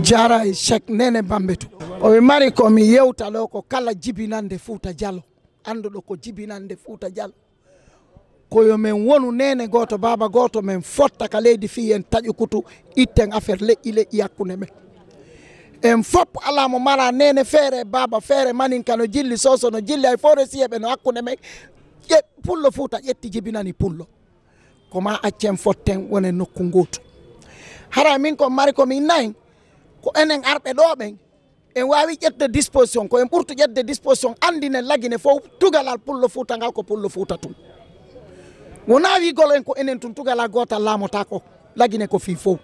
jara e nene bambe o owe mari komi yewtalo ko kala jibinande fouta dialo anduɗo ko jibinande fouta dialo koyo men wonu nene goto baba goto men fotta ka leydi fi en taƴu kutu itten affaire leƴƴi leƴƴi hakkude men en fop ala mo mara nene feere baba feere manin ka no jilli soso no jilli ay fof resi no hakkude men pullo fouta ƴetti jibinani pullo koma accen fotten wone nokku gotu hara min ko mari komin ko enen arɓe ɗo ɓen en wawi ƴetde disposition ko en ɓurtu ƴetde disposition andine lagine fof tugalal pullo fuuta ngal ko pullo fuuta tun wona wigol en ko enen tun tugala gotal laamotako lagine ko fi fof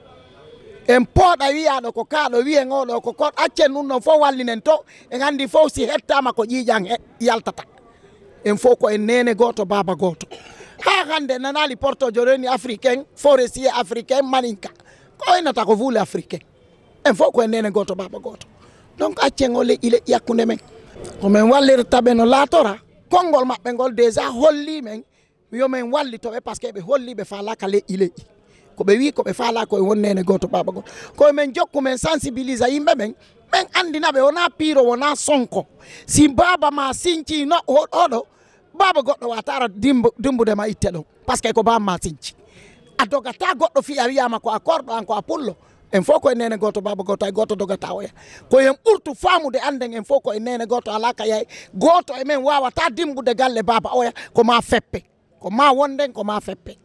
en pooɗa wiyaɗo ko kaaɗo wiyen oɗo ko ko accen ɗum ɗon fof wallinen to en andi fof si hettama ko ƴiƴan yaltata en fof ko en nene goto baba goto ha hande nanali portojo reni africain forestier africain maninka ko enata ko vuule africain en fof koye nene goto baba goto donc accen o leƴƴile ƴakkude men komin wallirta ɓe no latora konngol maɓɓe ngol déjà holli men yomin wallitoɓe par ce que ɓe holliɓe falaka leƴƴi leƴƴi ko ɓe wi koɓe fala koye won nene goto baba goto koye men jokkumen sensibilise yimɓe ɓen ɓen andinaɓe wona piro wona sonko si baba ma sinci noo oɗo baba goɗɗo watara dimbudema itte ɗon par ce que ko bama ma sinci a dogata goɗɗo fiya wiyama ko a korɗo an ko a pullo en fo koye nene goto baba goto hay goto dogata oya koyen ɓurtu famude anden en fof koye nene goto ala ka goto e men wawata dimbude galle baba oya ko ma feppe ko ma wonden ko ma feppe